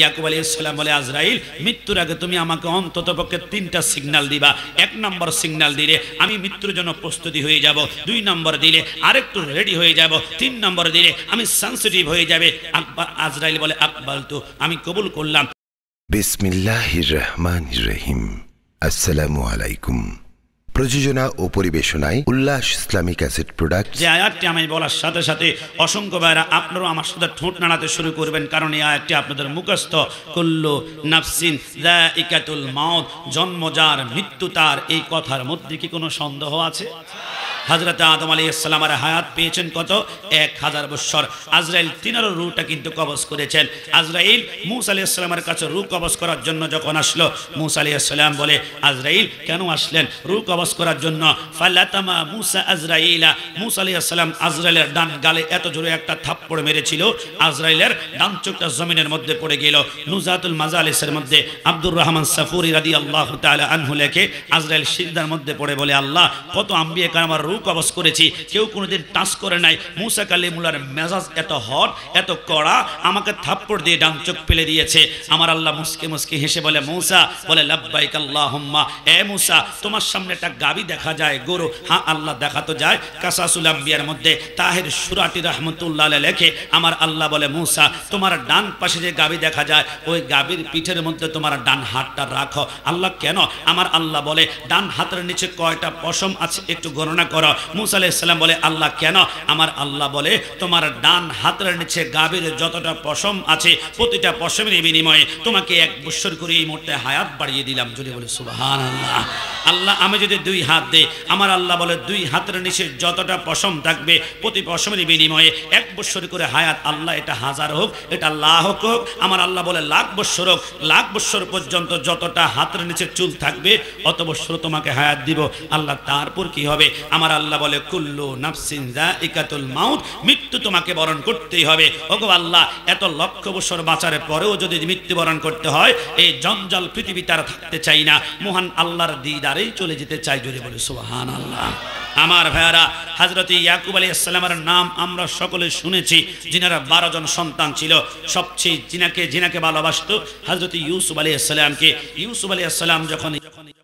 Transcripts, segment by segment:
ইয়াকুব আলী ইসলাম বলে আজরাইল মৃত্যুর আগে তুমি আমাকে অন্তত পক্ষে তিনটা সিগনাল দিবা এক নম্বর সিগনাল দিলে আমি মৃত্যুর জন্য প্রস্তুতি হয়ে যাব দুই নম্বর দিলে আরেকটু রেডি হয়ে যাব তিন নম্বর দিলে আমি সেন্সিটিভ হয়ে যাবে আজরাইল বলে আকবাল তো আমি কবুল করলাম বিসমিল্লাহির রহমান রহিম আসসালামু আলাইকুম প্রযোজনা ও পরিবেশনায় উল্লাস ইসলামিক অ্যাসেট প্রোডাক্ট যে আয়াতটি আমি বলার সাথে সাথে অসংখ্য ভাইরা আপনারাও আমার সাথে ঠোঁট নাড়াতে শুরু করবেন কারণ এই আয়াতটি আপনাদের মুখস্থ কুল্লু নাফসিন দা ইকাতুল মাউত জন্মজার মৃত্যু তার এই কথার মধ্যে কি কোনো সন্দেহ আছে হাজরত আদম আলী ইসলামের হায়াত পেয়েছেন কত এক হাজার বৎসর আজরাইল তিনারও রুটা কিন্তু কবজ করেছেন আজরাইল মুসা আলি ইসলামের কাছে রু কবজ করার জন্য যখন আসলো মুসা আলি ইসলাম বলে আজরাইল কেন আসলেন রু কবজ করার জন্য ফাল্লাতামা মুসা আজরাইলা মুসা আলি ইসলাম আজরাইলের ডান গালে এত জোরে একটা থাপ্পড় মেরেছিল আজরাইলের ডান চোখটা জমিনের মধ্যে পড়ে গেল নুজাতুল মাজালিসের মধ্যে আব্দুর রহমান সাফুরি রাদি আল্লাহ তালা আনহু লেখে আজরাইল সিদ্ধার মধ্যে পড়ে বলে আল্লাহ কত আম্বিয়ে কারামার রু মুখ কবচ করেছি কেউ কোনোদিন টাচ করে নাই মুসা কালিমুল্লার মেজাজ এত হট এত কড়া আমাকে থাপ্পড় দিয়ে ডান চোখ ফেলে দিয়েছে আমার আল্লাহ মুসকে মুসকে হেসে বলে মৌসা বলে লাব্বাইক আল্লাহ হোম্মা এ মুসা তোমার সামনে একটা গাবি দেখা যায় গরু হ্যাঁ আল্লাহ দেখা তো যায় কাসাসুল আম্বিয়ার মধ্যে তাহের সুরাটি রহমতুল্লাহ লেখে আমার আল্লাহ বলে মৌসা তোমার ডান পাশে যে গাবি দেখা যায় ওই গাবির পিঠের মধ্যে তোমার ডান হাতটা রাখো আল্লাহ কেন আমার আল্লাহ বলে ডান হাতের নিচে কয়টা পশম আছে একটু গণনা করো করো মুসা আলাইসাল্লাম বলে আল্লাহ কেন আমার আল্লাহ বলে তোমার ডান হাতের নিচে গাভীর যতটা পশম আছে প্রতিটা পশমের বিনিময়ে তোমাকে এক বৎসর করে এই মুহূর্তে হায়াত বাড়িয়ে দিলাম যদি বলে সুবাহ আল্লাহ আল্লাহ আমি যদি দুই হাত দেই আমার আল্লাহ বলে দুই হাতের নিচে যতটা পশম থাকবে প্রতি পশমের বিনিময়ে এক বৎসর করে হায়াত আল্লাহ এটা হাজার হোক এটা লাহক হোক আমার আল্লাহ বলে লাখ বৎসর হোক লাখ বৎসর পর্যন্ত যতটা হাতের নিচে চুল থাকবে অত বৎসর তোমাকে হায়াত দিব আল্লাহ তারপর কি হবে আমার আল্লাহ বলে কুল্লু নাফসিন যা ইকাতুল মাউত মৃত্যু তোমাকে বরণ করতেই হবে ওগো আল্লাহ এত লক্ষ বছর বাঁচার পরেও যদি মৃত্যুবরণ করতে হয় এই জঞ্জাল পৃথিবী তারা থাকতে চাই না মহান আল্লাহর দিদার পারেই চলে যেতে চাই জোরে বলে সোহান আল্লাহ আমার ভাইয়ারা হাজরত ইয়াকুব আলী ইসলামের নাম আমরা সকলে শুনেছি যিনারা বারো জন সন্তান ছিল সবচেয়ে জিনাকে জিনাকে ভালোবাসত হাজরত ইউসুফ আলী ইসলামকে ইউসুফ আলী ইসলাম যখন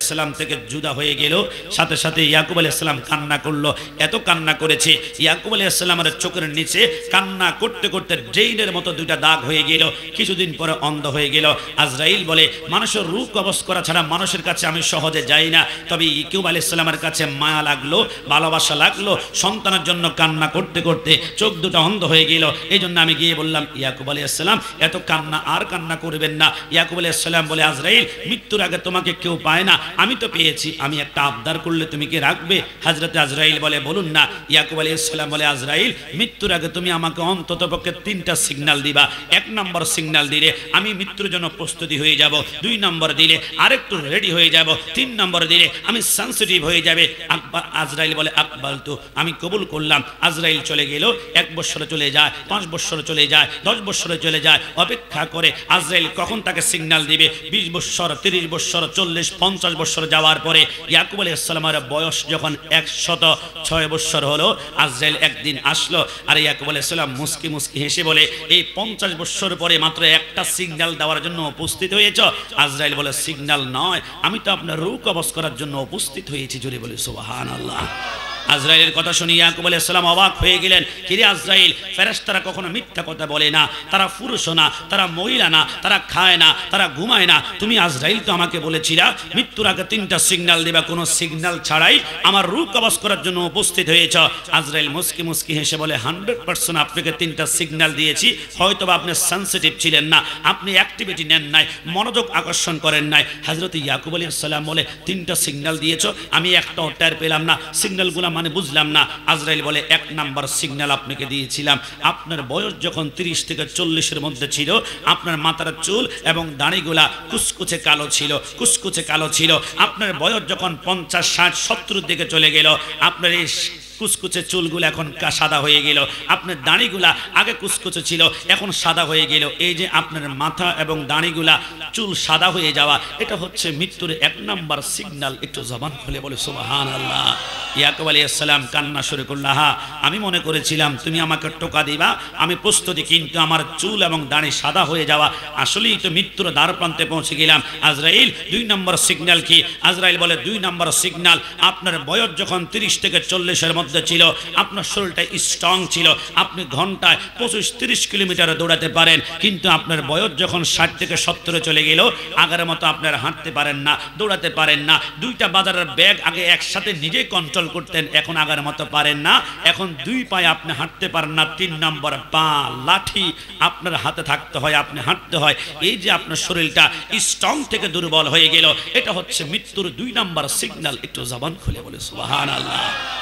ইসলাম থেকে জুদা হয়ে গেল সাথে সাথে ইয়াকুব আলি ইসলাম কান্না করলো এত কান্না করেছে ইয়াকুব আলি ইসলামের চোখের নিচে কান্না করতে করতে ড্রেইনের মতো দুইটা দাগ হয়ে গেল কিছুদিন পরে অন্ধ হয়ে গেল আজরাইল বলে মানুষের রূপ কবচ করা ছাড়া মানুষের কাছে আমি সহজে যাই না তবে ইকিউব আলি ইসলামের কাছে মায়া লাগলো ভালোবাসা লাগলো সন্তানের জন্য কান্না করতে করতে চোখ দুটা অন্ধ হয়ে গেল এই জন্য আমি গিয়ে বললাম ইয়াকুব আলি ইসলাম এত কান্না আর কান্না করবেন না ইয়াকুব আলি ইসলাম বলে আজরাইল মৃত্যুর আগে তোমাকে কেউ পায় না না আমি তো পেয়েছি আমি একটা আবদার করলে তুমি কি রাখবে হাজরতে আজরাইল বলে বলুন না ইয়াকুব আলী ইসলাম বলে আজরাইল মৃত্যুর আগে তুমি আমাকে অন্তত পক্ষে তিনটা সিগনাল দিবা এক নম্বর সিগনাল দিলে আমি মৃত্যুর জন্য প্রস্তুতি হয়ে যাব দুই নম্বর দিলে আরেকটু রেডি হয়ে যাব তিন নম্বর দিলে আমি সেন্সিটিভ হয়ে যাবে আকবর আজরাইল বলে আকবাল তো আমি কবুল করলাম আজরাইল চলে গেল এক বছরে চলে যায় পাঁচ বছরে চলে যায় দশ বছরে চলে যায় অপেক্ষা করে আজরাইল কখন তাকে সিগনাল দিবে বিশ বছর তিরিশ বছর চল্লিশ পঞ্চাশ পঞ্চাশ বছর যাওয়ার পরে ইয়াকুব আলী ইসলামের বয়স যখন একশত ছয় বছর হলো আজরাইল একদিন আসলো আর ইয়াকুব আলী ইসলাম মুস্কি মুস্কি হেসে বলে এই পঞ্চাশ বছর পরে মাত্র একটা সিগন্যাল দেওয়ার জন্য উপস্থিত হয়েছ আজরাইল বলে সিগন্যাল নয় আমি তো আপনার রু অবস করার জন্য উপস্থিত হয়েছি জুড়ে বলি সুবাহান আল্লাহ আজরাইলের কথা শুনি ইয়াকুব আলাইহিস সালাম অবাক হয়ে গেলেন কিরে আজরাইল ফেরেশতারা কখনো মিথ্যা কথা বলে না তারা পুরুষ না তারা মহিলা না তারা খায় না তারা ঘুমায় না তুমি আজরাইল তো আমাকে বলেছিলা মৃত্যুর আগে তিনটা সিগন্যাল দেবা কোনো সিগন্যাল ছাড়াই আমার রূপ কবজ করার জন্য উপস্থিত হয়েছ আজরাইল মুস্কি মুস্কি হেসে বলে হান্ড্রেড পার্সেন্ট আপনাকে তিনটা সিগন্যাল দিয়েছি হয়তো আপনি সেন্সিটিভ ছিলেন না আপনি অ্যাক্টিভিটি নেন নাই মনোযোগ আকর্ষণ করেন নাই হযরত ইয়াকুব আলাইহিস সালাম বলে তিনটা সিগন্যাল দিয়েছ আমি একটাও টের পেলাম না সিগন্যালগুলো মানে বুঝলাম না আজরাইল বলে এক নাম্বার সিগন্যাল আপনাকে দিয়েছিলাম আপনার বয়স যখন তিরিশ থেকে চল্লিশের মধ্যে ছিল আপনার মাথার চুল এবং দাঁড়িগুলা কুচকুচে কালো ছিল কুচকুচে কালো ছিল আপনার বয়স যখন পঞ্চাশ ষাট শত্রুর দিকে চলে গেল আপনার এই কুচকুচে চুলগুলো এখন সাদা হয়ে গেল আপনার দাঁড়িগুলা আগে কুচকুচে ছিল এখন সাদা হয়ে গেল এই যে আপনার মাথা এবং দাঁড়িগুলা চুল সাদা হয়ে যাওয়া এটা হচ্ছে মৃত্যুর এক নম্বর সিগনাল একটু জবান খুলে বলে সুবাহান আল্লাহ ইয়াকুব আলী আসসালাম কান্না শুরু হা আমি মনে করেছিলাম তুমি আমাকে টোকা দিবা আমি প্রস্তুতি কিন্তু আমার চুল এবং দাঁড়ি সাদা হয়ে যাওয়া আসলেই তো মৃত্যুর দ্বার প্রান্তে পৌঁছে গেলাম আজরাইল দুই নম্বর সিগন্যাল কি আজরাইল বলে দুই নম্বর সিগন্যাল আপনার বয়স যখন তিরিশ থেকে চল্লিশের মধ্যে শব্দ ছিল আপনার শরীরটা স্ট্রং ছিল আপনি ঘন্টায় পঁচিশ তিরিশ কিলোমিটার দৌড়াতে পারেন কিন্তু আপনার বয়স যখন ষাট থেকে সত্তরে চলে গেল আগের মতো আপনার হাঁটতে পারেন না দৌড়াতে পারেন না দুইটা বাজারের ব্যাগ আগে একসাথে নিজেই কন্ট্রোল করতেন এখন আগের মতো পারেন না এখন দুই পায়ে আপনি হাঁটতে পারেন না তিন নম্বর পা লাঠি আপনার হাতে থাকতে হয় আপনি হাঁটতে হয় এই যে আপনার শরীরটা স্ট্রং থেকে দুর্বল হয়ে গেল এটা হচ্ছে মৃত্যুর দুই নম্বর সিগন্যাল একটু জবান খুলে বলে সুবাহ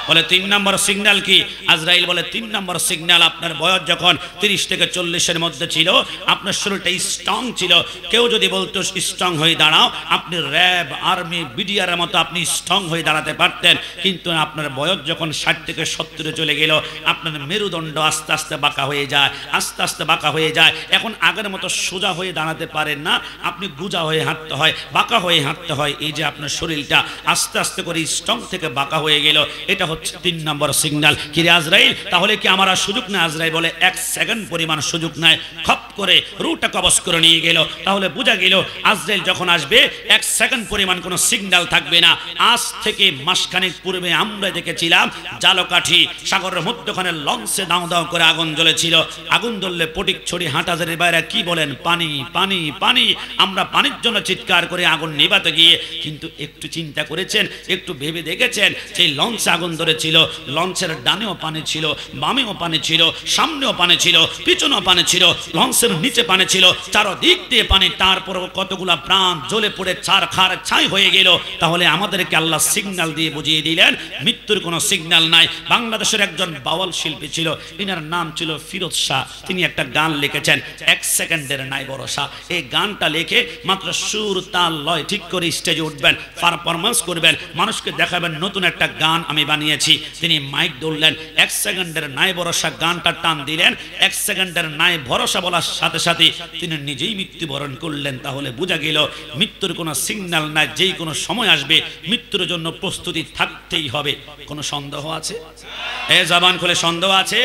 বলে তিন নম্বর নম্বর সিগন্যাল কি আজরাইল বলে তিন নম্বর সিগন্যাল আপনার বয়স যখন তিরিশ থেকে চল্লিশের মধ্যে ছিল আপনার শরীরটা স্ট্রং ছিল কেউ যদি বলতো স্ট্রং হয়ে দাঁড়াও আপনি র্যাব আর্মি বিডিআর মতো আপনি স্ট্রং হয়ে দাঁড়াতে পারতেন কিন্তু আপনার বয়স যখন ষাট থেকে সত্তরে চলে গেল আপনার মেরুদণ্ড আস্তে আস্তে বাঁকা হয়ে যায় আস্তে আস্তে বাঁকা হয়ে যায় এখন আগের মতো সোজা হয়ে দাঁড়াতে পারেন না আপনি গুজা হয়ে হাঁটতে হয় বাঁকা হয়ে হাঁটতে হয় এই যে আপনার শরীরটা আস্তে আস্তে করে স্ট্রং থেকে বাঁকা হয়ে গেল এটা হচ্ছে তিন নম্বর সিগন্যাল কিরে আজরাইল তাহলে কি আমার সুযোগ না আজরাইল বলে এক সেকেন্ড পরিমাণ সুযোগ নাই খপ করে রুটা কবস করে নিয়ে গেল তাহলে বোঝা গেল আজরাইল যখন আসবে এক সেকেন্ড পরিমাণ কোনো সিগন্যাল থাকবে না আজ থেকে মাসখানেক পূর্বে আমরা দেখেছিলাম জালকাঠি সাগরের মধ্যখানে লঞ্চে দাও দাও করে আগুন জ্বলেছিল আগুন জ্বললে পটিক ছড়ি হাঁটাজারের বাইরে কি বলেন পানি পানি পানি আমরা পানির জন্য চিৎকার করে আগুন নেবাতে গিয়ে কিন্তু একটু চিন্তা করেছেন একটু ভেবে দেখেছেন সেই লঞ্চে আগুন ধরেছিল লঞ্চের ডানেও পানি ছিল বামেও পানি ছিল সামনেও পানি ছিল পিছনেও পানি ছিল লঞ্চে গাছের নিচে পানি ছিল চারদিক দিয়ে পানি তারপর কতগুলা প্রাণ জ্বলে পড়ে চার খার ছাই হয়ে গেল তাহলে আমাদেরকে আল্লাহ সিগন্যাল দিয়ে বুঝিয়ে দিলেন মৃত্যুর কোনো সিগন্যাল নাই বাংলাদেশের একজন বাওয়াল শিল্পী ছিল ইনার নাম ছিল ফিরোজ শাহ তিনি একটা গান লিখেছেন এক সেকেন্ডের নাই শাহ এই গানটা লিখে মাত্র সুর তাল লয় ঠিক করে স্টেজে উঠবেন পারফরমেন্স করবেন মানুষকে দেখাবেন নতুন একটা গান আমি বানিয়েছি তিনি মাইক ধরলেন এক সেকেন্ডের নাই ভরসা গানটা টান দিলেন এক সেকেন্ডের নাই ভরসা বলা সাথে সাথে তিনি নিজেই মৃত্যুবরণ করলেন তাহলে বোঝা গেল মৃত্যুর কোনো সিগন্যাল না যেই কোনো সময় আসবে মৃত্যুর জন্য প্রস্তুতি থাকতেই হবে কোনো সন্দেহ আছে এ জবান খুলে সন্দেহ আছে